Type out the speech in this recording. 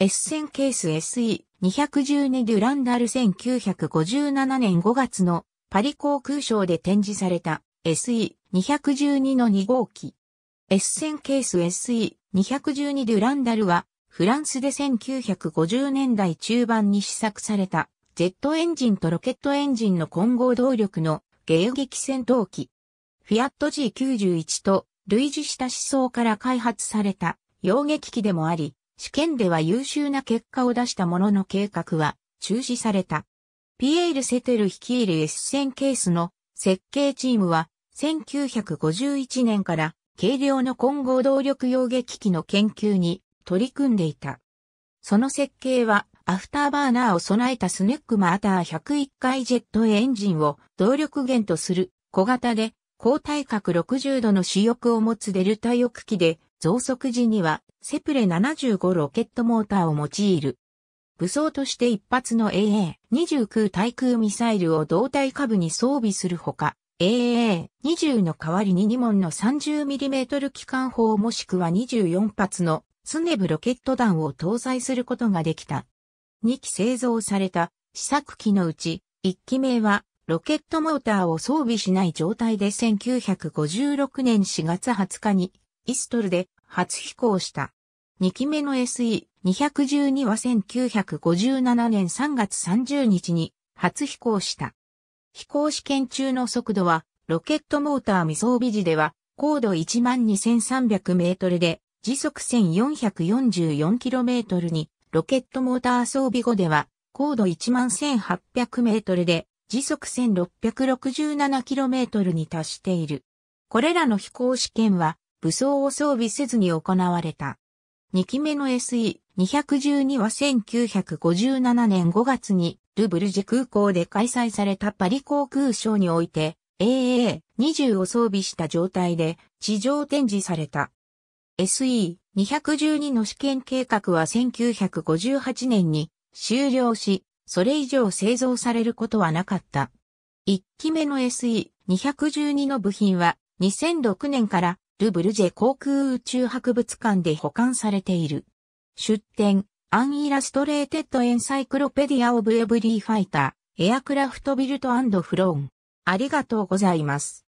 S1000 ケース SE212 デュランダル1957年5月のパリ航空ショーで展示された SE212 の2号機。S1000 ケース SE212 デュランダルはフランスで1950年代中盤に試作されたジェットエンジンとロケットエンジンの混合動力の迎撃戦闘機。フィアット G91 と類似した思想から開発された洋撃機でもあり、試験では優秀な結果を出したものの計画は中止された。ピエール・セテル率いる S1000 ケースの設計チームは1951年から軽量の混合動力溶撃機の研究に取り組んでいた。その設計はアフターバーナーを備えたスネックマーター101回ジェットエンジンを動力源とする小型で高体角60度の主翼を持つデルタ翼機で増速時にはセプレ75ロケットモーターを用いる。武装として一発の AA-29 対空ミサイルを胴体下部に装備するほか、AA-20 の代わりに2門の 30mm 機関砲もしくは24発のスネブロケット弾を搭載することができた。2機製造された試作機のうち、1機目はロケットモーターを装備しない状態で1956年4月20日にイストルで初飛行した。2機目の SE212 は1957年3月30日に初飛行した。飛行試験中の速度は、ロケットモーター未装備時では、高度12300メートルで、時速 1444km に、ロケットモーター装備後では、高度11800メートルで、時速 1667km に達している。これらの飛行試験は、武装を装備せずに行われた。2機目の SE212 は1957年5月にルブルジ空港で開催されたパリ航空ショーにおいて AA20 を装備した状態で地上展示された。SE212 の試験計画は1958年に終了し、それ以上製造されることはなかった。1機目の SE212 の部品は2006年からルブルジェ航空宇宙博物館で保管されている。出展、アンイラストレーテッドエンサイクロペディアオブエブリーファイター、エアクラフトビルトフローン。ありがとうございます。